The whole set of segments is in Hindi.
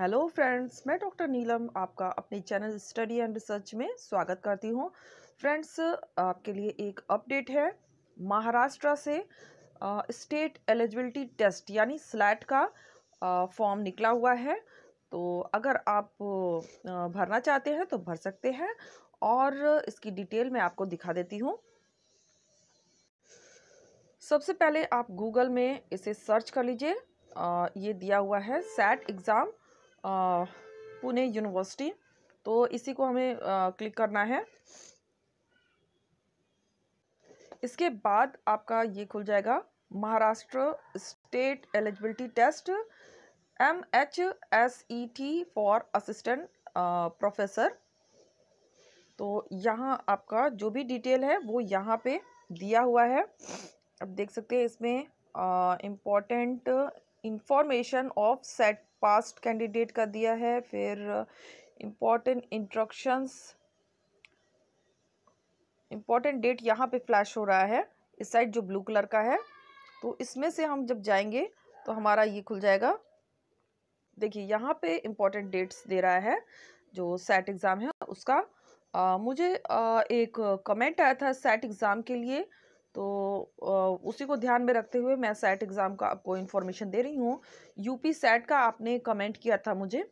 हेलो फ्रेंड्स मैं डॉक्टर नीलम आपका अपने चैनल स्टडी एंड रिसर्च में स्वागत करती हूं फ्रेंड्स आपके लिए एक अपडेट है महाराष्ट्र से स्टेट एलिजिबिलिटी टेस्ट यानी स्लैट का फॉर्म निकला हुआ है तो अगर आप भरना चाहते हैं तो भर सकते हैं और इसकी डिटेल मैं आपको दिखा देती हूँ सबसे पहले आप गूगल में इसे सर्च कर लीजिए ये दिया हुआ है सैट एग्ज़ाम पुणे यूनिवर्सिटी तो इसी को हमें क्लिक करना है इसके बाद आपका ये खुल जाएगा Maharashtra state eligibility test M H S E T for assistant professor तो यहाँ आपका जो भी डिटेल है वो यहाँ पे दिया हुआ है अब देख सकते हैं इसमें important information of SET past candidate का दिया है फिर इम्पोर्टेंट इंट्रक्शंस इम्पोर्टेंट डेट यहाँ पे फ्लैश हो रहा है इस साइड जो ब्लू कलर का है तो इसमें से हम जब जाएंगे तो हमारा ये खुल जाएगा देखिए यहाँ पे इम्पोर्टेंट डेट्स दे रहा है जो सेट एग्ज़ाम है उसका आ, मुझे आ, एक कमेंट आया था सेट एग्ज़ाम के लिए तो उसी को ध्यान में रखते हुए मैं सेट एग्ज़ाम का आपको इन्फॉर्मेशन दे रही हूँ यूपी सेट का आपने कमेंट किया था मुझे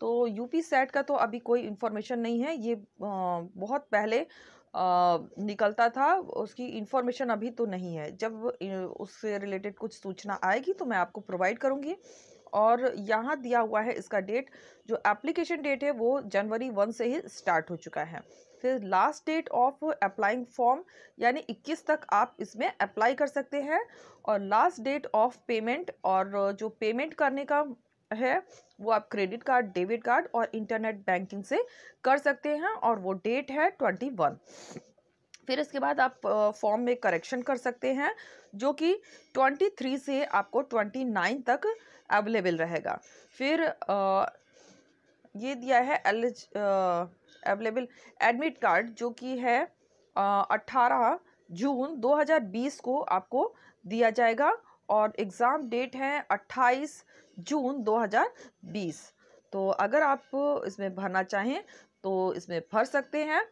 तो यूपी सेट का तो अभी कोई इन्फॉर्मेशन नहीं है ये बहुत पहले निकलता था उसकी इन्फॉर्मेशन अभी तो नहीं है जब उससे रिलेटेड कुछ सूचना आएगी तो मैं आपको प्रोवाइड करूँगी और यहाँ दिया हुआ है इसका डेट जो एप्लीकेशन डेट है वो जनवरी वन से ही स्टार्ट हो चुका है फिर last date of applying form यानी 21 तक आप इसमें अप्लाई कर सकते हैं और लास्ट डेट ऑफ पेमेंट और जो पेमेंट करने का है वो आप क्रेडिट कार्ड डेबिट कार्ड और इंटरनेट बैंकिंग से कर सकते हैं और वो डेट है ट्वेंटी वन फिर इसके बाद आप फॉर्म में करेक्शन कर सकते हैं जो कि 23 से आपको 29 तक अवेलेबल रहेगा फिर आ, ये दिया है एलिज अवेलेबल एडमिट कार्ड जो कि है अट्ठारह जून 2020 को आपको दिया जाएगा और एग्ज़ाम डेट है 28 जून 2020 तो अगर आप इसमें भरना चाहें तो इसमें भर सकते हैं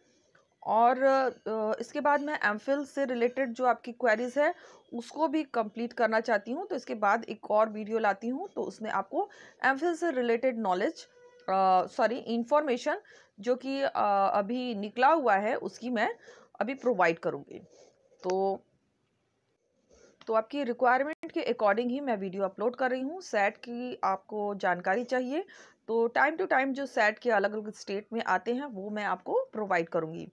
और इसके बाद मैं एम से रिलेटेड जो आपकी क्वेरीज़ है उसको भी कंप्लीट करना चाहती हूँ तो इसके बाद एक और वीडियो लाती हूँ तो उसमें आपको एम से रिलेटेड नॉलेज सॉरी इन्फॉर्मेशन जो कि uh, अभी निकला हुआ है उसकी मैं अभी प्रोवाइड करूँगी तो तो आपकी रिक्वायरमेंट के अकॉर्डिंग ही मैं वीडियो अपलोड कर रही हूँ सेट की आपको जानकारी चाहिए तो टाइम टू टाइम जो सेट के अलग अलग स्टेट में आते हैं वो मैं आपको प्रोवाइड करूँगी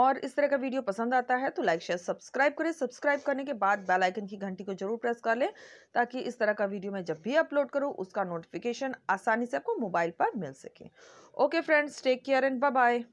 और इस तरह का वीडियो पसंद आता है तो लाइक शेयर सब्सक्राइब करें सब्सक्राइब करने के बाद बेल आइकन की घंटी को जरूर प्रेस कर लें ताकि इस तरह का वीडियो मैं जब भी अपलोड करूँ उसका नोटिफिकेशन आसानी से आपको मोबाइल पर मिल सके okay friends take care and bye bye